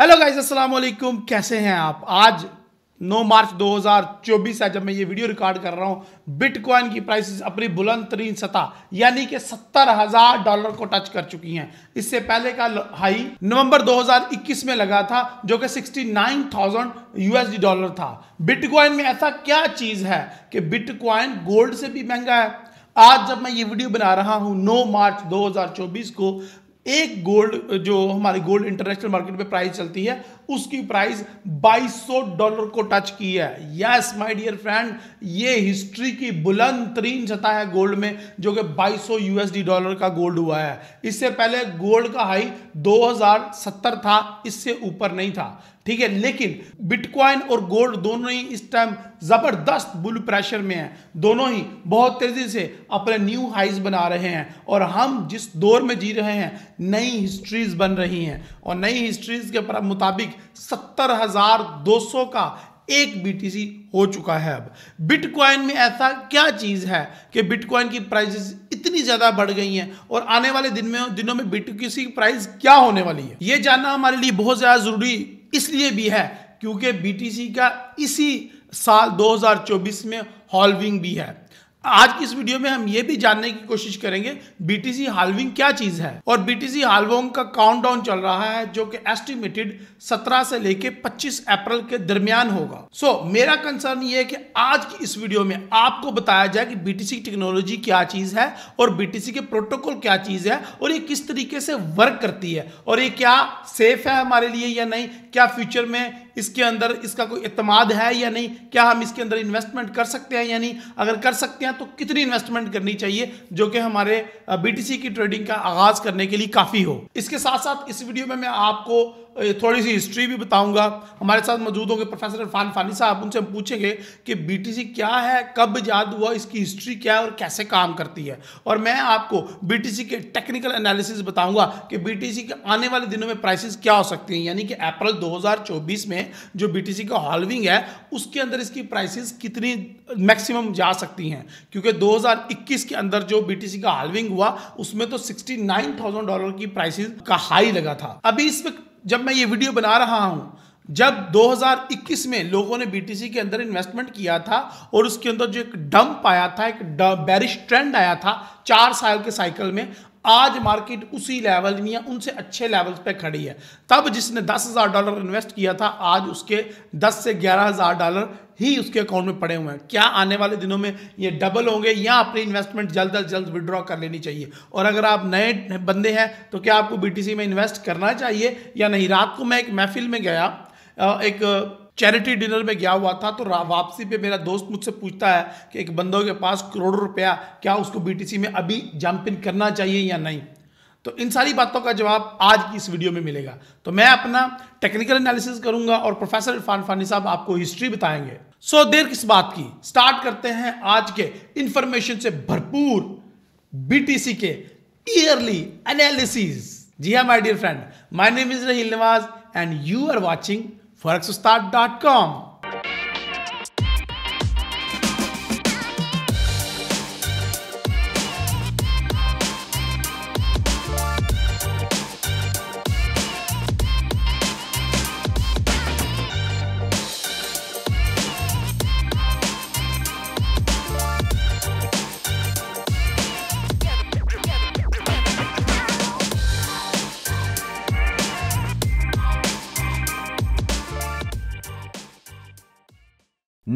Hello guys अस्सलाम वालेकुम कैसे हैं आप आज 9 मार्च 2024 है जब मैं ये वीडियो रिकॉर्ड कर रहा हूं बिटकॉइन की प्राइसेस अपनी बुलंद तरीन सतह यानी कि सत्तर हजार डॉलर को टच कर चुकी हैं इससे पहले का हाई नवंबर 2021 में लगा था जो कि 69,000 यूएसडी डॉलर था बिटकॉइन में ऐसा क्या चीज है कि बिटकॉइन गोल्ड से भी महंगा है आज जब मैं ये वीडियो बना रहा हूं 9 मार्च 2024 को एक गोल्ड जो हमारी गोल्ड इंटरनेशनल मार्केट में प्राइस चलती है उसकी प्राइस 2200 डॉलर को टच की है यस माय डियर फ्रेंड ये हिस्ट्री की बुलंद तरीन सतह है गोल्ड में जो कि 2200 यूएसडी डॉलर का गोल्ड हुआ है इससे पहले गोल्ड का हाई 2070 था इससे ऊपर नहीं था ठीक है लेकिन बिटकॉइन और गोल्ड दोनों ही इस टाइम ज़बरदस्त बुल प्रेशर में है दोनों ही बहुत तेज़ी से अपने न्यू हाइज बना रहे हैं और हम जिस दौर में जी रहे हैं नई हिस्ट्रीज़ बन रही हैं और नई हिस्ट्रीज़ के मुताबिक सत्तर हज़ार दो सौ का एक बीटीसी हो चुका है अब बिटकॉइन में ऐसा क्या चीज़ है कि बिटकॉइन की प्राइसेस इतनी ज़्यादा बढ़ गई हैं और आने वाले दिन में दिनों में बिटकॉइन की प्राइस क्या होने वाली है ये जानना हमारे लिए बहुत ज़्यादा ज़रूरी इसलिए भी है क्योंकि बीटीसी का इसी साल 2024 में हॉलविंग भी है आज की इस वीडियो में हम ये भी जानने की कोशिश करेंगे बीटीसी हालविंग क्या चीज है और बीटीसी हालविंग का काउंटडाउन चल रहा है जो कि एस्टिमेटेड 17 से लेके 25 अप्रैल के दरमियान होगा सो so, मेरा कंसर्न ये है कि आज की इस वीडियो में आपको बताया जाए कि बीटीसी टेक्नोलॉजी क्या चीज है और बीटीसी के प्रोटोकॉल क्या चीज है और ये किस तरीके से वर्क करती है और ये क्या सेफ है हमारे लिए या नहीं क्या फ्यूचर में इसके अंदर इसका कोई इतमाद है या नहीं क्या हम इसके अंदर इन्वेस्टमेंट कर सकते हैं या नहीं अगर कर सकते हैं तो कितनी इन्वेस्टमेंट करनी चाहिए जो कि हमारे बीटीसी की ट्रेडिंग का आगाज करने के लिए काफ़ी हो इसके साथ साथ इस वीडियो में मैं आपको थोड़ी सी हिस्ट्री भी बताऊंगा हमारे साथ मौजूद होंगे प्रोफेसर इरफान फानी साहब उनसे हम पूछेंगे कि बीटीसी क्या है कब याद हुआ इसकी हिस्ट्री क्या है और कैसे काम करती है और मैं आपको बीटीसी के टेक्निकल एनालिसिस बताऊंगा कि बीटीसी के आने वाले दिनों में प्राइसेस क्या हो सकती हैं यानी कि अप्रैल 2024 में जो बी का हॉलविंग है उसके अंदर इसकी प्राइसिस कितनी मैक्सिमम जा सकती हैं क्योंकि दो के अंदर जो बी का हॉलविंग हुआ उसमें तो सिक्सटी डॉलर की प्राइसिस का हाई लगा था अभी इस वक्त जब मैं ये वीडियो बना रहा हूँ जब 2021 में लोगों ने बीटीसी के अंदर इन्वेस्टमेंट किया था और उसके अंदर जो एक डंप आया था एक बैरिश ट्रेंड आया था चार साल के साइकिल में आज मार्केट उसी लेवल में या उनसे अच्छे लेवल्स पे खड़ी है तब जिसने दस हज़ार डॉलर इन्वेस्ट किया था आज उसके दस से ग्यारह हज़ार डॉलर ही उसके अकाउंट में पड़े हुए हैं क्या आने वाले दिनों में ये डबल होंगे या अपने इन्वेस्टमेंट जल्द अज जल्द विड्रॉ कर लेनी चाहिए और अगर आप नए बंदे हैं तो क्या आपको बीटीसी में इन्वेस्ट करना चाहिए या नहीं रात को मैं एक महफिल में गया एक चैरिटी डिनर में गया हुआ था तो वापसी पे मेरा दोस्त मुझसे पूछता है कि एक बंदों के पास करोड़ों रुपया क्या उसको बीटीसी में अभी जंप इन करना चाहिए या नहीं तो इन सारी बातों का जवाब आज की इस वीडियो में मिलेगा तो मैं अपना टेक्निकल एनालिसिस करूंगा और प्रोफेसर इरफान फानी साहब आपको हिस्ट्री बताएंगे सो देर किस बात की स्टार्ट करते हैं आज के इंफॉर्मेशन से भरपूर बीटीसी के ईयरली एनालिसिस जी हाँ my dear friend my name is Rahi Nawaz and you are watching for dot com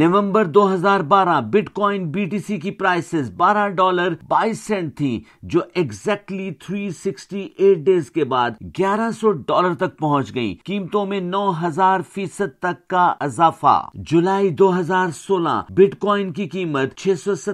नवंबर 2012 बिटकॉइन बीटीसी की प्राइसेस 12 डॉलर 22 सेंट थी जो एग्जैक्टली exactly 368 डेज के बाद 1100 डॉलर तक पहुंच गई कीमतों में 9000 फीसद तक का इजाफा जुलाई 2016 बिटकॉइन की कीमत छह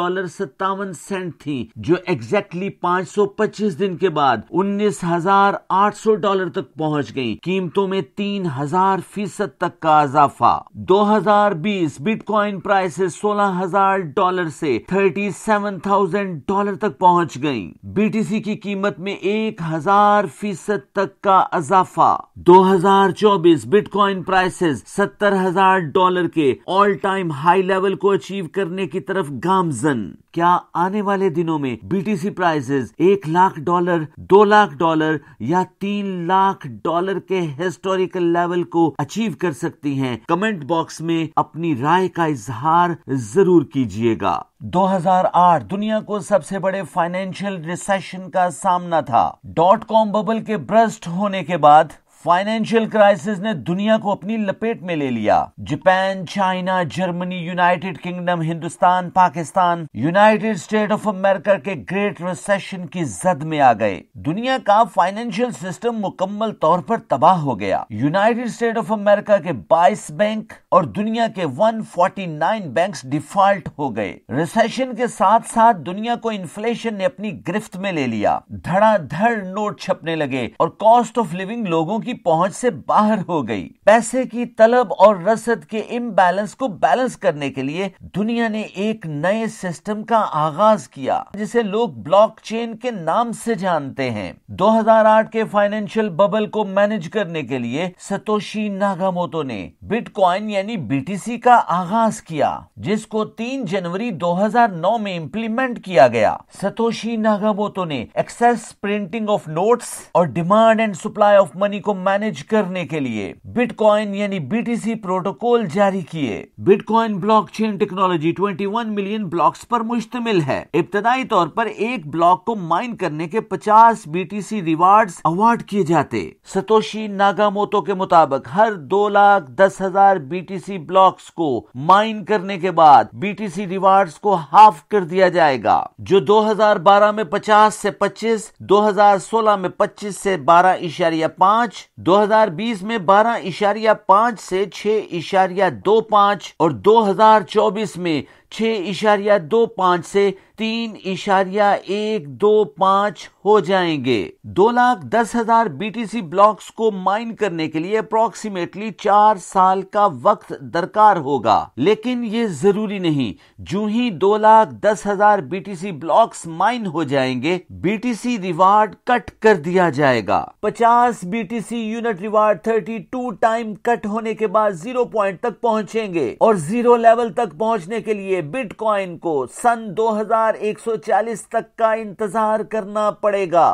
डॉलर सत्तावन सेंट थी जो एग्जैक्टली exactly 525 दिन के बाद 19,800 डॉलर तक पहुंच गई कीमतों में 3000 फीसद तक का इजाफा 2020 2020 बिटकॉइन प्राइसेस 16000 डॉलर से 37,000 डॉलर तक पहुंच गईं। बीटीसी की कीमत में 1000 फीसद तक का इजाफा 2024 बिटकॉइन प्राइसेस 70,000 डॉलर के ऑल टाइम हाई लेवल को अचीव करने की तरफ गामजन क्या आने वाले दिनों में बीटीसी प्राइसेस एक लाख डॉलर दो लाख डॉलर या तीन लाख डॉलर के हिस्टोरिकल लेवल को अचीव कर सकती हैं कमेंट बॉक्स में अपनी अपनी राय का इजहार जरूर कीजिएगा 2008 दुनिया को सबसे बड़े फाइनेंशियल रिसेशन का सामना था डॉट कॉम बबल के ब्रस्ट होने के बाद फाइनेंशियल क्राइसिस ने दुनिया को अपनी लपेट में ले लिया Japan China Germany United Kingdom Hindustan Pakistan United state of America के ग्रेट रिसेशन की जद में आ गए दुनिया का फाइनेंशियल सिस्टम मुकम्मल तौर पर तबाह हो गया यूनाइटेड स्टेट ऑफ अमेरिका के 22 बैंक और दुनिया के 149 बैंक डिफॉल्ट हो गए रिसेशन के साथ साथ दुनिया को इन्फ्लेशन ने अपनी गिरफ्त में ले लिया धड़ाधड़ नोट छपने लगे और कॉस्ट ऑफ लिविंग लोगों की की पहुंच से बाहर हो गई पैसे की तलब और रसद के इम्बैलेंस को बैलेंस करने के लिए दुनिया ने एक नए सिस्टम का आगाज किया जिसे लोग ब्लॉकचेन के नाम से जानते हैं 2008 के फाइनेंशियल बबल को मैनेज करने के लिए सतोशी नागामोतो ने बिटकॉइन यानी बीटीसी का आगाज किया जिसको 3 जनवरी 2009 में इम्प्लीमेंट किया गया सतोशी नागामोतो ने एक्सेस प्रिंटिंग ऑफ नोट्स और demand and supply of money को मैनेज करने के लिए बिटकॉइन यानी बीटीसी प्रोटोकॉल जारी किए bitcoin blockchain technology 21 million blocks पर मुश्तमिल है इब्तदाई तौर पर एक ब्लॉक को माइन करने के 50 बीटीसी रिवार्ड्स अवार्ड किए जाते सतोशी नागामोतो के मुताबिक हर दो लाख दस हजार बीटीसी ब्लॉक्स को माइन करने के बाद बीटीसी रिवार्ड्स को हाफ कर दिया जाएगा जो 2012 में 50 से 25, 2016 में 25 से बारह इशारिया पांच 2020 में बारह इशारिया पांच से छह इशारिया दो पांच और 2024 में छह इशारिया दो पाँच से तीन इशारिया एक दो पाँच हो जाएंगे दो लाख दस हजार बीटीसी ब्लॉक्स को माइन करने के लिए अप्रोक्सीमेटली चार साल का वक्त दरकार होगा लेकिन ये जरूरी नहीं जू ही दो लाख दस हजार बीटीसी ब्लॉक्स माइन हो जाएंगे बीटीसी रिवार्ड कट कर दिया जाएगा पचास BTC unit reward thirty two time cut होने के बाद जीरो पॉइंट तक पहुंचेंगे और जीरो लेवल तक पहुंचने के लिए बिटकॉइन को सन 2140 तक का इंतजार करना पड़ेगा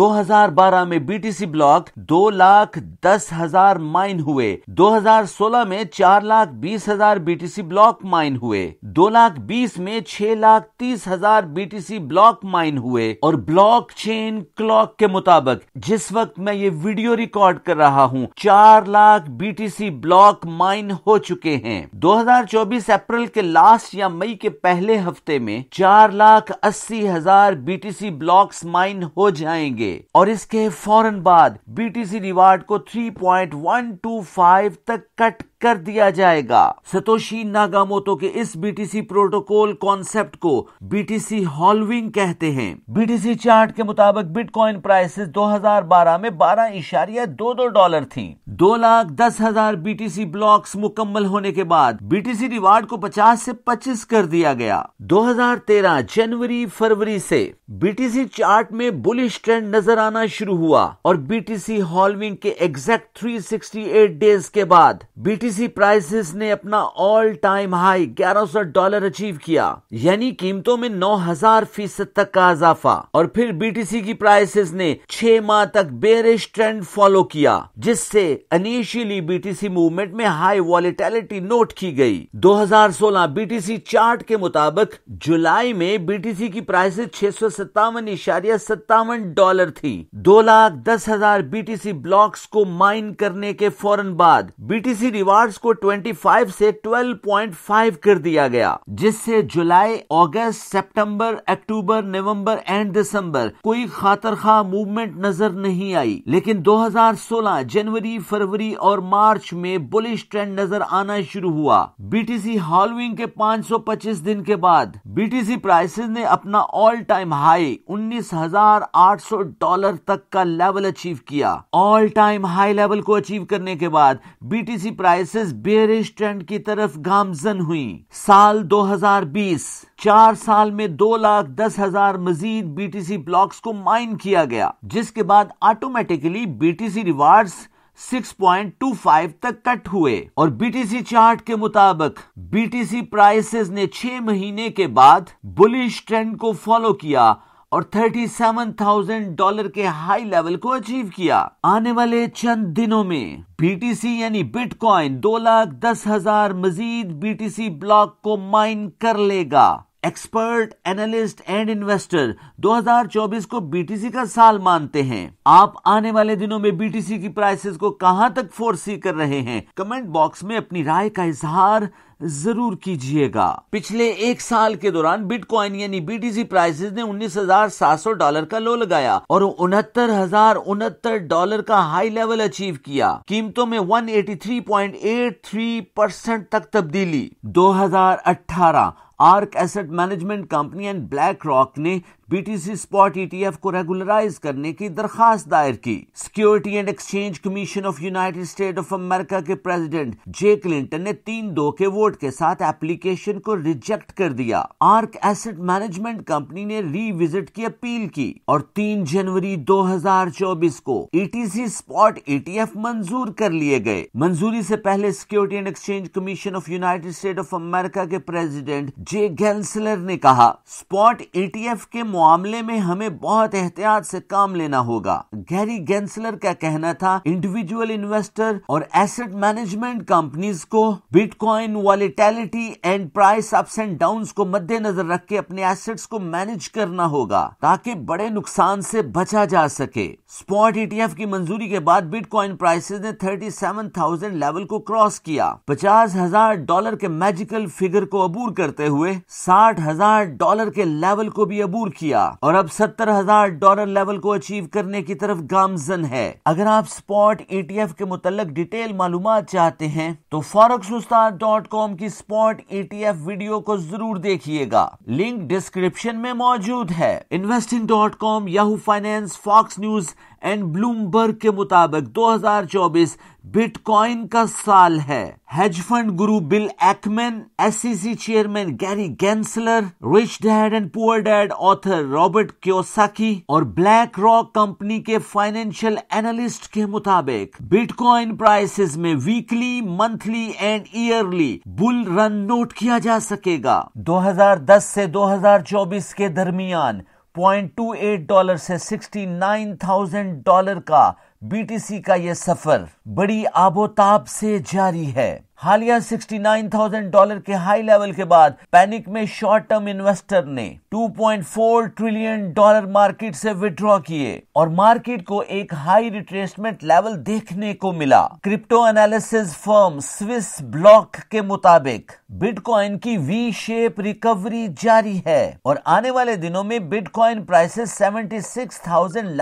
2012 में बीटीसी ब्लॉक दो लाख दस हजार माइन हुए 2016 में चार लाख बीस हजार बीटीसी ब्लॉक माइन हुए दो लाख बीस में छह लाख तीस हजार बीटीसी ब्लॉक माइन हुए और ब्लॉक चेन क्लॉक के मुताबिक जिस वक्त मैं ये वीडियो रिकॉर्ड कर रहा हूँ चार लाख बीटीसी ब्लॉक माइन हो चुके हैं 2024 अप्रैल के लास्ट या या मई के पहले हफ्ते में चार लाख अस्सी हजार बीटीसी ब्लॉक्स माइन हो जाएंगे और इसके फौरन बाद बीटीसी रिवार्ड को 3.125 तक कट कर दिया जाएगा सतोशी नागामोतो के इस बीटीसी प्रोटोकॉल कॉन्सेप्ट को बीटीसी हॉलविंग कहते हैं बीटीसी चार्ट के मुताबिक बिटकॉइन प्राइसेस 2012 में बारह इशारिया दो दो डॉलर थी दो लाख दस हजार बीटीसी ब्लॉक्स मुकम्मल होने के बाद बीटीसी रिवार्ड को 50 से 25 कर दिया गया 2013 जनवरी फरवरी से बीटीसी चार्ट में बुलिश ट्रेंड नजर आना शुरू हुआ और बीटीसी हॉलविंग के एग्जैक्ट 368 डेज के बाद बीटीसी ओटीसी प्राइसेस ने अपना all time high 1100 dollar achieve किया यानी कीमतों में 9000 फीसद तक का इजाफा और फिर बीटीसी की प्राइसेस ने छह माह तक बेरिश ट्रेंड फॉलो किया जिससे अनिशियली बीटीसी मूवमेंट में हाई वॉलिटेलिटी नोट की गई 2016 बीटीसी चार्ट के मुताबिक जुलाई में बीटीसी की प्राइसेस छह सौ सत्तावन इशारिया सत्तावन डॉलर थी दो लाख दस हजार बीटीसी ब्लॉक्स को माइन करने के फौरन बाद बीटीसी रिवार्ड मार्च को 25 से 12.5 कर दिया गया जिससे जुलाई अगस्त सितंबर, अक्टूबर नवंबर एंड दिसंबर कोई खातर खा मूवमेंट नजर नहीं आई लेकिन 2016 जनवरी फरवरी और मार्च में बुलिश ट्रेंड नजर आना शुरू हुआ बीटीसी हॉलविंग के 525 दिन के बाद बीटीसी प्राइसेस ने अपना ऑल टाइम हाई 19,800 डॉलर तक का लेवल अचीव किया ऑल टाइम हाई लेवल को अचीव करने के बाद BTC price prices bearish trend की तरफ गामजन हुई साल 2020 चार साल में दो लाख दस हजार मजीद बीटीसी ब्लॉक्स को माइन किया गया जिसके बाद ऑटोमेटिकली बीटीसी रिवार्ड्स 6.25 तक कट हुए और बीटीसी चार्ट के मुताबिक बीटीसी प्राइसेस ने छह महीने के बाद बुलिश ट्रेंड को फॉलो किया और 37,000 डॉलर के हाई लेवल को अचीव किया आने वाले चंद दिनों में बीटीसी यानी बिटकॉइन दो लाख दस हजार मजीद बीटीसी ब्लॉक को माइन कर लेगा एक्सपर्ट एनालिस्ट एंड इन्वेस्टर 2024 को बीटीसी का साल मानते हैं आप आने वाले दिनों में बीटीसी की प्राइसेस को कहां तक फोर्सी कर रहे हैं कमेंट बॉक्स में अपनी राय का इजहार जरूर कीजिएगा पिछले एक साल के दौरान बिटकॉइन यानी बीटीसी प्राइसेस ने 19,700 डॉलर का लो लगाया और उनहत्तर हजार उनहत्तर डॉलर का हाई लेवल अचीव किया कीमतों में 183.83 परसेंट तक तब्दीली 2018 Ark asset management company and Black Rock ने बीटीसी स्पॉट ईटीएफ को रेगुलराइज करने की दरखास्त दायर की security and exchange commission of United state of America के प्रेसिडेंट जे क्लिंटन ने तीन दो के वोट के साथ एप्लीकेशन को रिजेक्ट कर दिया आर्क एसेट मैनेजमेंट कंपनी ने रीविजिट की अपील की और तीन जनवरी 2024 को ईटीसी स्पॉट ईटीएफ मंजूर कर लिए गए मंजूरी ऐसी पहले security and exchange commission of United state of America के प्रेसिडेंट जे गैंसलर ने कहा स्पॉट ईटीएफ e के मामले में हमें बहुत एहतियात से काम लेना होगा गैरी गेंसलर का कहना था इंडिविजुअल इन्वेस्टर और एसेट मैनेजमेंट कंपनीज को bitcoin volatility and price ups and down को मद्देनजर रख के अपने एसेट्स को मैनेज करना होगा ताकि बड़े नुकसान से बचा जा सके स्पॉट ईटीएफ e की मंजूरी के बाद बिटकॉइन प्राइसेस ने 37,000 लेवल को क्रॉस किया पचास हजार डॉलर के मैजिकल फिगर को अबूर करते हुए साठ हजार डॉलर के लेवल को भी अबूर किया किया और अब सत्तर हजार डॉलर लेवल को अचीव करने की तरफ गामजन है अगर आप स्पॉट ईटीएफ e के मुतलक डिटेल मालूम चाहते हैं तो फॉरक्स उस्ताद डॉट कॉम की स्पॉट ईटीएफ e वीडियो को जरूर देखिएगा लिंक डिस्क्रिप्शन में मौजूद है investing dot com Yahoo finance Fox news and Bloomberg के मुताबिक 2024 बिटकॉइन का साल है हेज फंड गुरु Bill Ackman SEC chairman Gary Gensler Rich Dad and Poor Dad author Robert Kiyosaki और ब्लैक रॉक कंपनी के फाइनेंशियल एनालिस्ट के मुताबिक बिटकॉइन प्राइसेस में weekly monthly and yearly bull run note किया जा सकेगा 2010 से 2024 के दरमियान पॉइंट टू एट डॉलर से सिक्सटी नाइन थाउजेंड डॉलर का बीटीसी का ये सफर बड़ी आबोताब से जारी है हालिया 69,000 डॉलर के हाई लेवल के बाद पैनिक में शॉर्ट टर्म इन्वेस्टर ने 2.4 ट्रिलियन डॉलर मार्केट से विड्रॉ किए और मार्केट को एक हाई रिट्रेसमेंट लेवल देखने को मिला crypto analysis firm Swiss block के मुताबिक बिटकॉइन की वी शेप रिकवरी जारी है और आने वाले दिनों में बिटकॉइन प्राइसेस सेवेंटी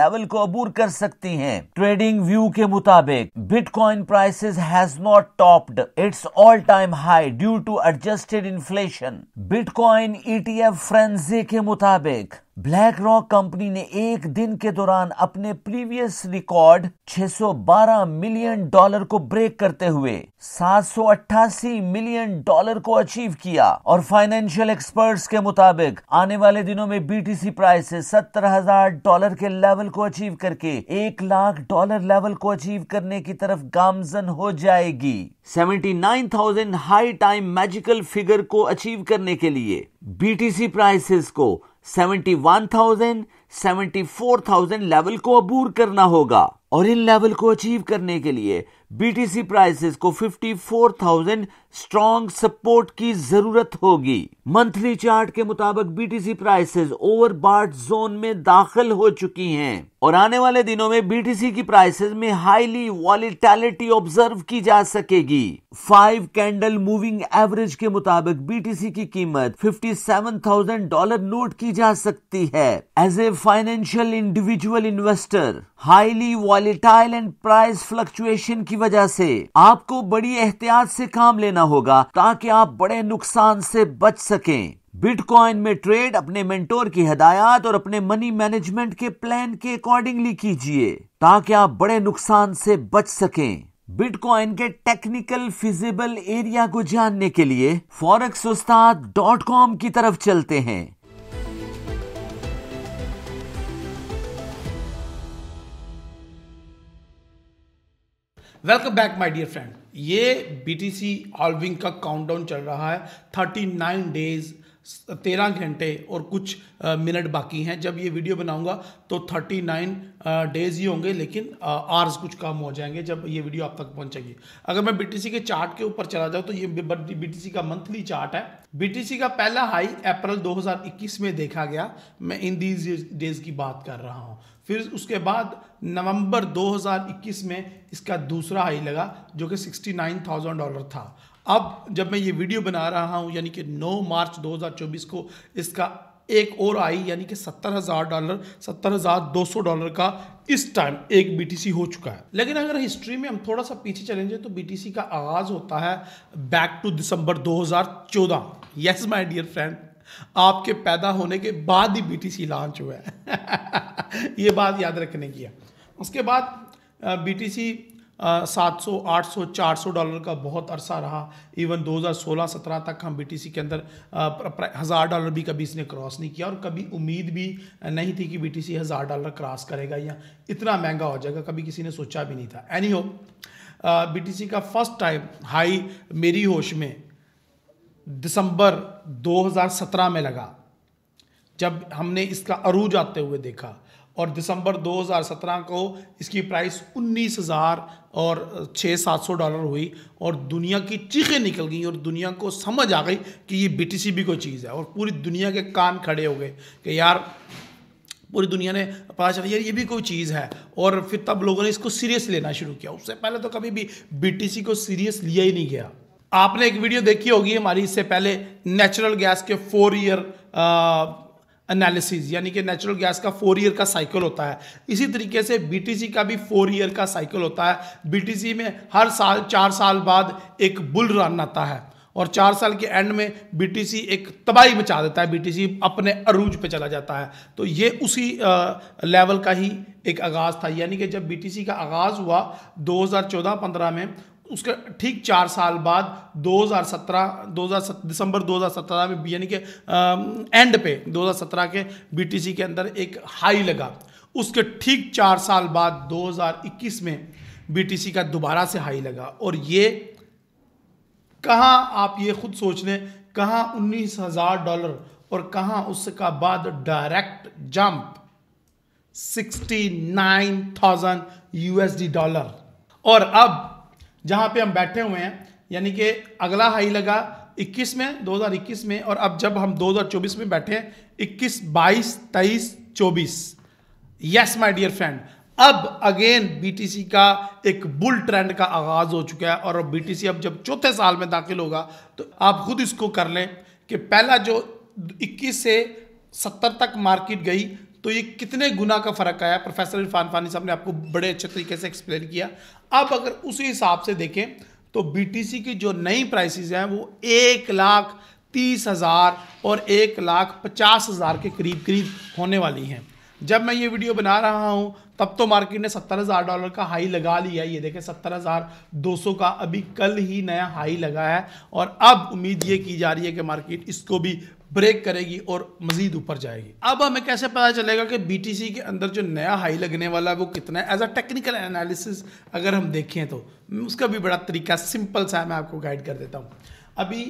लेवल को अबूर कर सकती है ट्रेडिंग व्यू के मुताबिक bitcoin prices has not topped its all time high due to adjusted inflation bitcoin ETF frenzy के मुताबिक ब्लैक रॉक कंपनी ने एक दिन के दौरान अपने प्रीवियस रिकॉर्ड 612 मिलियन डॉलर को ब्रेक करते हुए 788 मिलियन डॉलर को अचीव किया और फाइनेंशियल एक्सपर्ट्स के मुताबिक आने वाले दिनों में बीटीसी प्राइस से सत्तर हजार डॉलर के लेवल को अचीव करके एक लाख डॉलर लेवल को अचीव करने की तरफ गामजन हो जाएगी 79,000 हाई टाइम मैजिकल फिगर को अचीव करने के लिए बीटीसी प्राइसेस को seventy one thousand seventy four thousand level को अबूर करना होगा और इन लेवल को अचीव करने के लिए बीटीसी प्राइसेस को 54,000 स्ट्रॉन्ग सपोर्ट की जरूरत होगी मंथली चार्ट के मुताबिक BTC prices overbought zone में दाखिल हो चुकी हैं और आने वाले दिनों में बीटीसी की प्राइसेस में हाईली वॉलिटैलिटी ऑब्जर्व की जा सकेगी फाइव कैंडल मूविंग एवरेज के मुताबिक बीटीसी की कीमत 57,000 डॉलर नोट की जा सकती है as a financial individual investor highly volatile and price fluctuation की वजह से आपको बड़ी एहतियात से काम लेना होगा ताकि आप बड़े नुकसान से बच सकें बिटकॉइन में ट्रेड अपने मेंटोर की हदायत और अपने मनी मैनेजमेंट के प्लान के अकॉर्डिंगली कीजिए ताकि आप बड़े नुकसान से बच सकें बिटकॉइन के टेक्निकल फिजिबल एरिया को जानने के लिए फॉरक्स उस्ताद डॉट कॉम की तरफ चलते हैं welcome back my dear friend ये बीटीसी ऑल्विंग का काउंटडाउन चल रहा है 39 डेज 13 घंटे और कुछ मिनट बाकी हैं जब ये वीडियो बनाऊंगा तो 39 डेज ही होंगे लेकिन आर्स कुछ कम हो जाएंगे जब ये वीडियो आप तक पहुंचेगी अगर मैं बीटीसी के चार्ट के ऊपर चला जाऊं तो ये बीटीसी का मंथली चार्ट है बीटीसी का पहला हाई अप्रैल 2021 में देखा गया मैं इन दीज डेज की बात कर रहा हूँ फिर उसके बाद नवंबर 2021 में इसका दूसरा हाई लगा जो कि 69,000 डॉलर था अब जब मैं ये वीडियो बना रहा हूँ यानी कि 9 मार्च 2024 को इसका एक और आई यानी कि सत्तर हज़ार डॉलर सत्तर हज़ार दो सौ डॉलर का इस टाइम एक बीटीसी हो चुका है लेकिन अगर हिस्ट्री में हम थोड़ा सा पीछे चलेंगे तो बीटीसी का आगाज़ होता है back to December 2014 yes my dear friend आपके पैदा होने के बाद ही बीटीसी लॉन्च हुआ है ये बात याद रखने की है उसके बाद बीटीसी सात सौ आठ सौ चार सौ डॉलर का बहुत अरसा रहा इवन 2016-17 तक हम बीटीसी के अंदर हज़ार डॉलर भी कभी इसने क्रॉस नहीं किया और कभी उम्मीद भी नहीं थी कि बीटीसी हज़ार डॉलर क्रॉस करेगा या इतना महंगा हो जाएगा कभी किसी ने सोचा भी नहीं था एनी हो बी का फर्स्ट टाइम हाई मेरी होश में दिसंबर 2017 में लगा जब हमने इसका अरूज आते हुए देखा और दिसंबर 2017 को इसकी प्राइस उन्नीस हज़ार और छः सात सौ डॉलर हुई और दुनिया की चीखें निकल गई और दुनिया को समझ आ गई कि ये बीटीसी भी कोई चीज़ है और पूरी दुनिया के कान खड़े हो गए कि यार पूरी दुनिया ने पता चला यार ये भी कोई चीज़ है और फिर तब लोगों ने इसको सीरियस लेना शुरू किया उससे पहले तो कभी भी सी को सीरियस लिया ही नहीं गया आपने एक वीडियो देखी होगी हमारी इससे पहले नेचुरल गैस के फोर ईयर एनालिसिस यानी कि नेचुरल गैस का फोर ईयर का साइकिल होता है इसी तरीके से बीटीसी का भी फोर ईयर का साइकिल होता है बीटीसी में हर साल चार साल बाद एक बुल रन आता है और चार साल के एंड में बीटीसी एक तबाही मचा देता है बीटीसी अपने अरूज पे चला जाता है तो ये उसी लेवल का ही एक आगाज़ था यानी कि जब बीटीसी का आगाज़ हुआ 2014-15 में उसके ठीक चार साल बाद 2017 2017 दिसंबर 2017 में यानी कि एंड पे 2017 के बीटीसी के अंदर एक हाई लगा उसके ठीक चार साल बाद 2021 में बीटीसी का दोबारा से हाई लगा और ये कहाँ आप ये खुद सोच लें कहाँ उन्नीस हज़ार डॉलर और कहाँ उसका बाद डायरेक्ट जंप 69,000 यूएसडी डॉलर और अब जहाँ पे हम बैठे हुए हैं यानी कि अगला हाई लगा 21 में 2021 में और अब जब हम 2024 में बैठे हैं 21 22 23 24 यस माय डियर फ्रेंड अब अगेन बीटीसी का एक बुल ट्रेंड का आगाज हो चुका है और बीटीसी अब जब चौथे साल में दाखिल होगा तो आप खुद इसको कर लें कि पहला जो 21 से 70 तक मार्केट गई तो ये कितने गुना का फ़र्क आया प्रोफेसर इरफान फानी साहब ने आपको बड़े अच्छे तरीके से एक्सप्लेन किया अब अगर उसी हिसाब से देखें तो बीटीसी की जो नई प्राइसेस हैं वो एक लाख तीस हज़ार और एक लाख पचास हज़ार के करीब करीब होने वाली हैं जब मैं ये वीडियो बना रहा हूँ तब तो मार्केट ने सत्तर हज़ार डॉलर का हाई लगा लिया ये देखें सत्तर हज़ार दो सौ का अभी कल ही नया हाई लगा है और अब उम्मीद ये की जा रही है कि मार्केट इसको भी ब्रेक करेगी और मजीद ऊपर जाएगी अब हमें कैसे पता चलेगा कि बीटीसी के अंदर जो नया हाई लगने वाला है वो कितना है एज अ टेक्निकल एनालिसिस अगर हम देखें तो उसका भी बड़ा तरीका सिंपल सा है मैं आपको गाइड कर देता हूँ अभी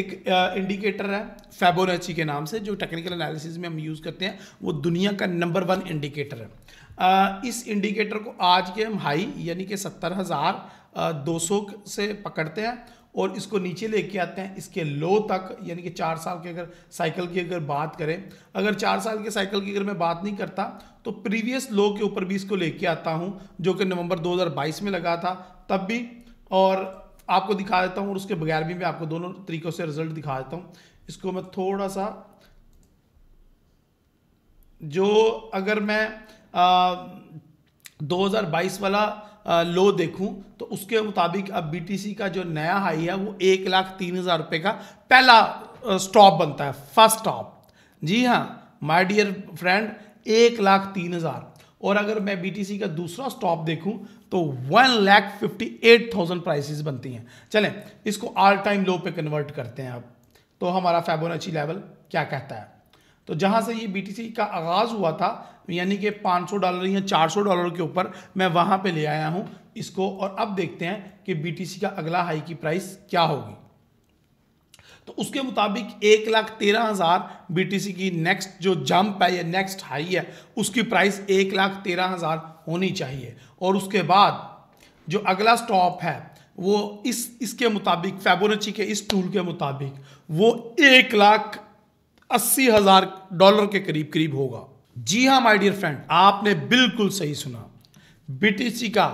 एक इंडिकेटर है फेबोनाची के नाम से जो टेक्निकल एनालिसिस में हम यूज़ करते हैं वो दुनिया का नंबर वन इंडिकेटर है इस इंडिकेटर को आज के हम हाई यानी कि सत्तर हज़ार दो सौ से पकड़ते हैं और इसको नीचे लेके आते हैं इसके लो तक यानी कि चार साल के अगर साइकिल की अगर बात करें अगर चार साल के साइकिल की अगर मैं बात नहीं करता तो प्रीवियस लो के ऊपर भी इसको लेके आता हूँ जो कि नवंबर 2022 में लगा था तब भी और आपको दिखा देता हूँ और उसके बगैर भी मैं आपको दोनों तरीक़ों से रिजल्ट दिखा देता हूँ इसको मैं थोड़ा सा जो अगर मैं दो हज़ार बाईस वाला आ, लो देखूं तो उसके मुताबिक अब बीटीसी का जो नया हाई है वो एक लाख तीन हज़ार रुपये का पहला स्टॉप बनता है फर्स्ट स्टॉप जी हाँ माय डियर फ्रेंड एक लाख तीन हज़ार और अगर मैं बीटीसी का दूसरा स्टॉप देखूं तो one lakh fifty eight thousand prices बनती हैं चलें इसको ऑल टाइम लो पे कन्वर्ट करते हैं अब तो हमारा फेबोनाची लेवल क्या कहता है तो जहाँ से ये बीटीसी का आगाज़ हुआ था यानी कि 500 डॉलर या 400 डॉलर के ऊपर मैं वहाँ पे ले आया हूँ इसको और अब देखते हैं कि बीटीसी का अगला हाई की प्राइस क्या होगी तो उसके मुताबिक एक लाख तेरह हज़ार बी की नेक्स्ट जो जंप है या नेक्स्ट हाई है उसकी प्राइस एक लाख तेरह हज़ार होनी चाहिए और उसके बाद जो अगला स्टॉप है वो इस इसके मुताबिक फेबोनची के इस टूल के मुताबिक वो एक लाख अस्सी हज़ार डॉलर के करीब करीब होगा जी हाँ माई डियर फ्रेंड आपने बिल्कुल सही सुना बी का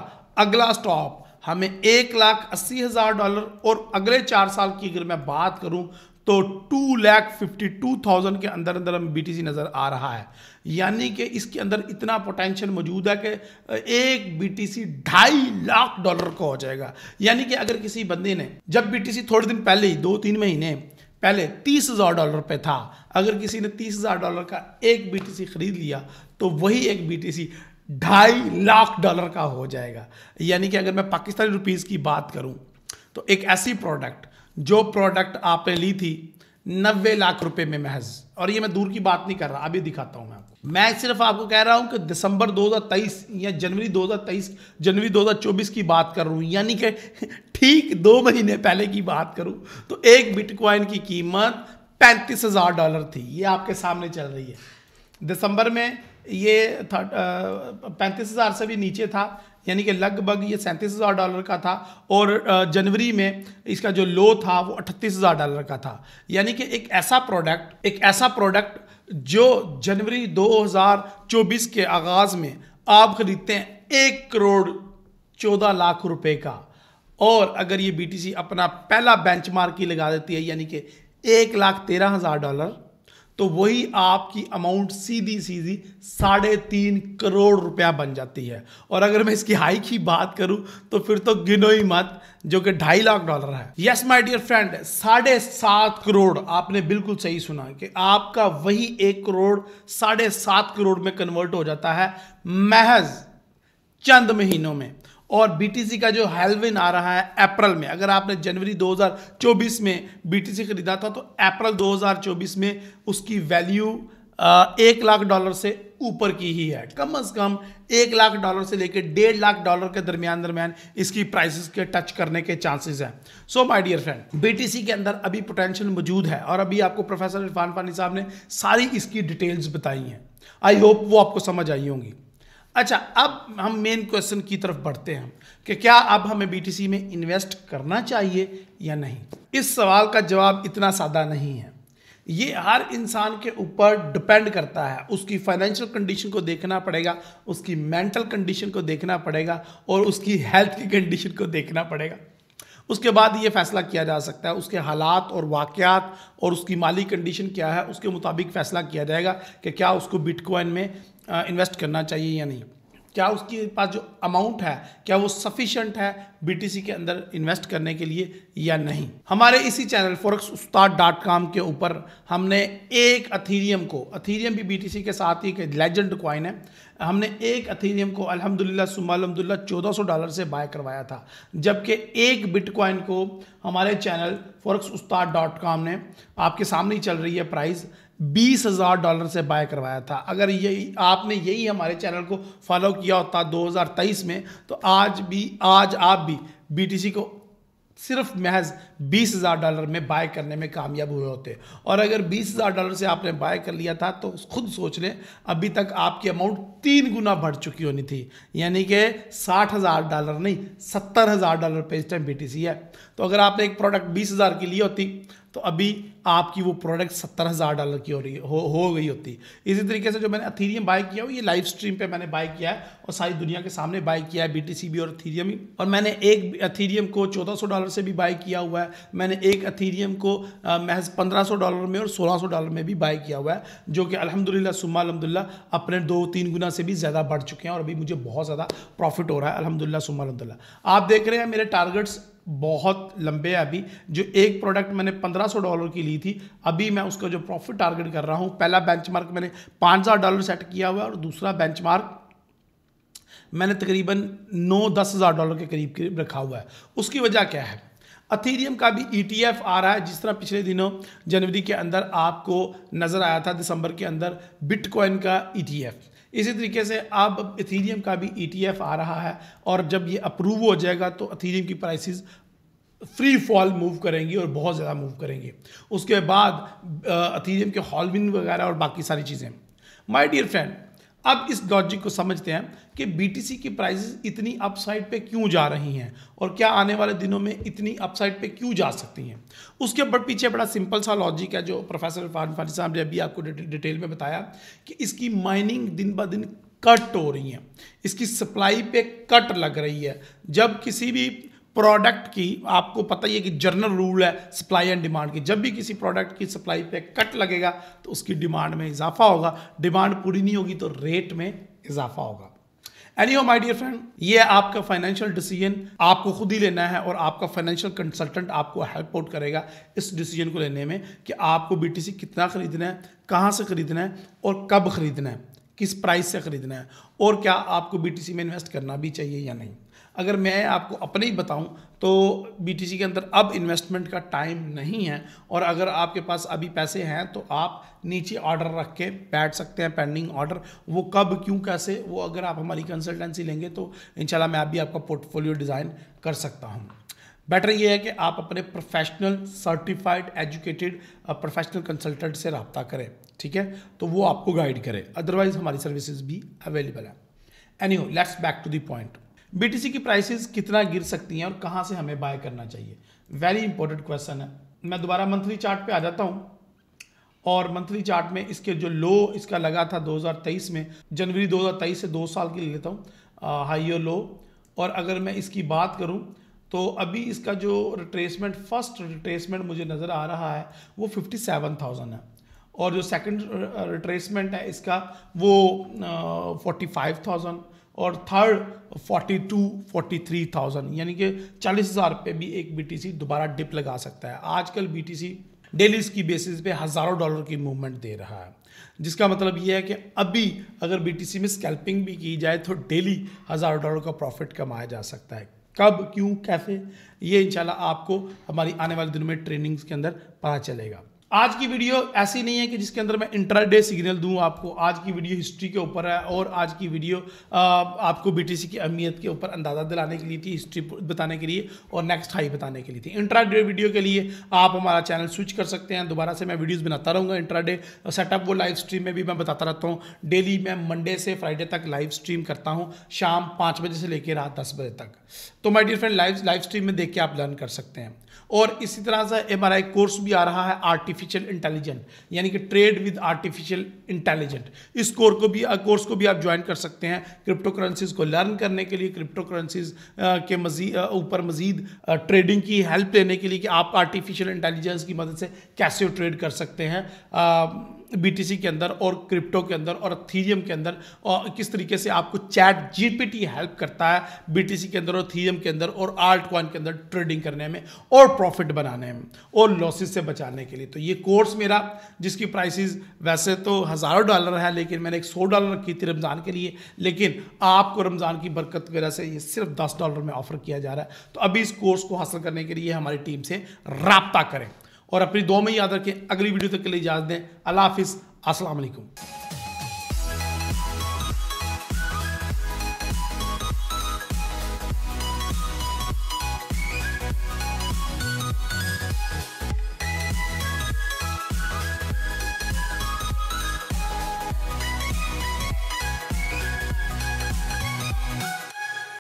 अगला स्टॉप हमें एक लाख अस्सी हज़ार डॉलर और अगले चार साल की अगर मैं बात करूं तो two lakh fifty two thousand के अंदर अंदर हमें बी नज़र आ रहा है यानी कि इसके अंदर इतना पोटेंशियल मौजूद है कि एक बी टी सी ढाई लाख डॉलर का हो जाएगा यानी कि अगर किसी बंदे ने जब बी टी सी थोड़े दिन पहले ही दो तीन महीने पहले तीस हज़ार डॉलर पे था अगर किसी ने तीस हज़ार डॉलर का एक बी टी सी खरीद लिया तो वही एक बी टी सी ढाई लाख डॉलर का हो जाएगा यानी कि अगर मैं पाकिस्तानी रुपीज़ की बात करूं तो एक ऐसी प्रोडक्ट जो प्रोडक्ट आपने ली थी नब्बे लाख रुपए में महज और ये मैं दूर की बात नहीं कर रहा अभी दिखाता हूं मैं आपको मैं सिर्फ आपको कह रहा हूं कि दिसंबर 2023 या जनवरी 2023 जनवरी 2024 की बात कर रहा हूं यानी कि ठीक दो महीने पहले की बात करूं तो एक बिटकॉइन की कीमत पैंतीस हज़ार डॉलर थी ये आपके सामने चल रही है दिसंबर में ये पैंतीस हज़ार से भी नीचे था यानी कि लगभग ये सैंतीस हज़ार डॉलर का था और जनवरी में इसका जो लो था वो अठतीस हज़ार डॉलर का था यानी कि एक ऐसा प्रोडक्ट एक ऐसा प्रोडक्ट जो जनवरी 2024 के आगाज़ में आप ख़रीदते हैं एक करोड़ चौदह लाख रुपए का और अगर ये बीटीसी अपना पहला बेंचमार्क ही लगा देती है यानी कि एक लाख तेरह हज़ार डॉलर तो वही आपकी अमाउंट सीधी सीधी साढ़े तीन करोड़ रुपया बन जाती है और अगर मैं इसकी हाइक की बात करूं तो फिर तो गिनो ही मत जो कि ढाई लाख डॉलर है यस माय डियर फ्रेंड साढ़े सात करोड़ आपने बिल्कुल सही सुना कि आपका वही एक करोड़ साढ़े सात करोड़ में कन्वर्ट हो जाता है महज चंद महीनों में और बीटीसी का जो हेलविन आ रहा है अप्रैल में अगर आपने जनवरी 2024 में बीटीसी खरीदा था तो अप्रैल 2024 में उसकी वैल्यू एक लाख डॉलर से ऊपर की ही है कम अज कम एक लाख डॉलर से लेकर डेढ़ लाख डॉलर के दरमियान दरमियान इसकी प्राइसेस के टच करने के चांसेस हैं so my dear friend BTC के अंदर अभी पोटेंशियल मौजूद है और अभी आपको प्रोफेसर इरफान पानी साहब ने सारी इसकी डिटेल्स बताई हैं आई होप वो आपको समझ आई होंगी अच्छा अब हम मेन क्वेश्चन की तरफ बढ़ते हैं कि क्या अब हमें बीटीसी में इन्वेस्ट करना चाहिए या नहीं इस सवाल का जवाब इतना सादा नहीं है ये हर इंसान के ऊपर डिपेंड करता है उसकी फाइनेंशियल कंडीशन को देखना पड़ेगा उसकी मेंटल कंडीशन को देखना पड़ेगा और उसकी हेल्थ की कंडीशन को देखना पड़ेगा उसके बाद ये फैसला किया जा सकता है उसके हालात और वाक़ात और उसकी माली कंडीशन क्या है उसके मुताबिक फ़ैसला किया जाएगा कि क्या उसको बिटकॉइन में इन्वेस्ट करना चाहिए या नहीं क्या उसके पास जो अमाउंट है क्या वो सफिशेंट है बीटीसी के अंदर इन्वेस्ट करने के लिए या नहीं हमारे इसी channel forex Ustad dot com के ऊपर हमने एक अथीरियम को अथीरियम भी बीटीसी के साथ ही एक लेजेंड क्वाइन है हमने एक अथीनियम को अल्हम्दुलिल्लाह सुमा अलहमदिल्ला चौदह डॉलर से बाय करवाया था जबकि एक बिटकॉइन को हमारे channel forex Ustad dot com ने आपके सामने ही चल रही है प्राइस बीस हज़ार डॉलर से बाय करवाया था अगर यही आपने यही हमारे चैनल को फॉलो किया होता 2023 में तो आज भी आज आप भी सी को सिर्फ महज बीस हज़ार डॉलर में बाय करने में कामयाब हुए होते और अगर बीस हज़ार डॉलर से आपने बाय कर लिया था तो खुद सोच लें अभी तक आपकी अमाउंट तीन गुना बढ़ चुकी होनी थी यानी कि साठ हज़ार डॉलर नहीं सत्तर हज़ार डॉलर पे इस टाइम सी है तो अगर आपने एक प्रोडक्ट बीस हज़ार की ली होती तो अभी आपकी वो प्रोडक्ट सत्तर हज़ार डॉलर की हो रही हो, हो गई होती इसी तरीके से जो मैंने अथीरियम बाय किया हो ये लाइव स्ट्रीम पे मैंने बाय किया है और सारी दुनिया के सामने बाय किया है बी भी और अथीरियम भी और मैंने एक अथीरियम को चौदह सौ डॉलर से भी बाय किया हुआ है मैंने एक अथीरियम को महज पंद्रह सौ डॉलर में और सोलह सौ डॉलर में भी बाय किया हुआ है जो कि अलहमदिल्ला सुमा अलहमदिल्ला अपने दो तीन गुना से भी ज़्यादा बढ़ चुके हैं और अभी मुझे बहुत ज़्यादा प्रॉफिट हो रहा है अलहमदिल्ला सुमा अलहमदिल्ला आप देख रहे हैं मेरे टारगेट्स बहुत लंबे हैं अभी जो एक प्रोडक्ट मैंने 1500 डॉलर की ली थी अभी मैं उसका जो प्रॉफिट टारगेट कर रहा हूँ पहला बेंचमार्क मैंने 5000 डॉलर सेट किया हुआ है और दूसरा बेंचमार्क मैंने तकरीबन नौ दस हज़ार डॉलर के करीब करीब रखा हुआ है उसकी वजह क्या है अथीरियम का भी ई e आ रहा है जिस तरह पिछले दिनों जनवरी के अंदर आपको नज़र आया था दिसंबर के अंदर बिटकॉइन का ई e इसी तरीके से अब इथीरियम का भी ई e आ रहा है और जब ये अप्रूव हो जाएगा तो इथीरियम की प्राइसेस फ्री फॉल मूव करेंगी और बहुत ज़्यादा मूव करेंगी उसके बाद अथीरियम के हॉलविन वगैरह और बाकी सारी चीज़ें माई डियर फ्रेंड अब इस लॉजिक को समझते हैं कि BTC की प्राइसेस इतनी अपसाइड पे क्यों जा रही हैं और क्या आने वाले दिनों में इतनी अपसाइड पे क्यों जा सकती हैं उसके ऊपर पीछे बड़ा सिंपल सा लॉजिक है जो प्रोफेसर फान फानी साहब ने अभी आपको डिटेल में बताया कि इसकी माइनिंग दिन ब दिन कट हो रही हैं इसकी सप्लाई पे कट लग रही है जब किसी भी प्रोडक्ट की आपको पता ही है कि जर्नल रूल है सप्लाई एंड डिमांड की जब भी किसी प्रोडक्ट की सप्लाई पे कट लगेगा तो उसकी डिमांड में इजाफा होगा डिमांड पूरी नहीं होगी तो रेट में इजाफा होगा any my my dear friend ये आपका फाइनेंशियल डिसीजन आपको खुद ही लेना है और आपका फाइनेंशियल कंसल्टेंट आपको हेल्प आउट करेगा इस डिसीजन को लेने में कि आपको बीटीसी कितना खरीदना है कहाँ से खरीदना है और कब खरीदना है किस प्राइस से खरीदना है और क्या आपको बीटीसी में इन्वेस्ट करना भी चाहिए या नहीं अगर मैं आपको अपने ही बताऊं तो बीटीसी के अंदर अब इन्वेस्टमेंट का टाइम नहीं है और अगर आपके पास अभी पैसे हैं तो आप नीचे ऑर्डर रख के बैठ सकते हैं पेंडिंग ऑर्डर वो कब क्यों कैसे वो अगर आप हमारी कंसल्टेंसी लेंगे तो इंशाल्लाह मैं आप आपका पोर्टफोलियो डिज़ाइन कर सकता हूँ बेटर ये है कि आप अपने professional certified educated professional consultant से रबता करें ठीक है तो वो आपको गाइड करे अदरवाइज हमारी सर्विसेज भी अवेलेबल है anyhow let's back to the point BTC की प्राइसेस कितना गिर सकती हैं और कहाँ से हमें बाय करना चाहिए वेरी इंपॉर्टेंट क्वेश्चन है मैं दोबारा मंथली चार्ट पे आ जाता हूँ और मंथली चार्ट में इसके जो लो इसका लगा था 2023 में जनवरी 2023 से दो साल के लिए लेता हूँ हाई और लो और अगर मैं इसकी बात करूँ तो अभी इसका जो रिट्रेसमेंट फर्स्ट रिट्रेसमेंट मुझे नज़र आ रहा है वो 57,000 है और जो सेकंड रिट्रेसमेंट है इसका वो 45,000 और थर्ड 42 43,000 यानी कि चालीस हज़ार पे भी एक बीटीसी दोबारा डिप लगा सकता है आजकल बीटीसी डेली इसकी बेसिस पे हज़ारों डॉलर की मूवमेंट दे रहा है जिसका मतलब यह है कि अभी अगर बीटीसी में स्कैल्पिंग भी की जाए तो डेली हज़ारों डॉलर का प्रॉफिट कमाया जा सकता है कब क्यों कैसे ये इंशाल्लाह आपको हमारी आने वाले दिनों में ट्रेनिंग्स के अंदर पता चलेगा आज की वीडियो ऐसी नहीं है कि जिसके अंदर मैं इंटरडे सिग्नल दूं आपको आज की वीडियो हिस्ट्री के ऊपर है और आज की वीडियो आपको बीटीसी की अहमियत के ऊपर अंदाज़ा दिलाने के लिए थी हिस्ट्री बताने के लिए और नेक्स्ट हाई बताने के लिए थी इंटरडे वीडियो के लिए आप हमारा चैनल स्विच कर सकते हैं दोबारा से मैं वीडियोज़ बनाता रहूँगा इंट्राडे सेटअप वो लाइव स्ट्रीम में भी मैं बताता रहता हूँ डेली मैं मंडे से फ्राइडे तक लाइव स्ट्रीम करता हूँ शाम पाँच बजे से लेकर रात दस बजे तक तो my dear friend live live stream में देख के आप लर्न कर सकते हैं और इसी तरह से एम कोर्स भी आ रहा है आर्टिफिशियल इंटेलिजेंट यानी कि ट्रेड विद आर्टिफिशियल इंटेलिजेंट इस कोर को भी कोर्स को भी आप ज्वाइन कर सकते हैं क्रिप्टो करेंसीज को लर्न करने के लिए क्रिप्टो करेंसीज के मजी ऊपर मजीद ट्रेडिंग की हेल्प लेने के लिए कि आप आर्टिफिशियल इंटेलिजेंस की मदद से कैसे ट्रेड कर सकते हैं बीटीसी के अंदर और क्रिप्टो के अंदर और थीरियम के अंदर और किस तरीके से आपको चैट जीपीटी हेल्प करता है बीटीसी के अंदर और थीरियम के अंदर और आर्ट कॉइन के अंदर ट्रेडिंग करने में और प्रॉफिट बनाने में और लॉसेस से बचाने के लिए तो ये कोर्स मेरा जिसकी प्राइसेस वैसे तो हज़ारों डॉलर है लेकिन मैंने एक सौ डॉलर रखी थी रमज़ान के लिए लेकिन आपको रमज़ान की बरकत की वजह से ये सिर्फ दस डॉलर में ऑफर किया जा रहा है तो अभी इस कोर्स को हासिल करने के लिए हमारी टीम से रबता करें और अपनी दो में याद रखें अगली वीडियो तक के लिए इजाज़त दें अल्लाह हाफिज़ असलकम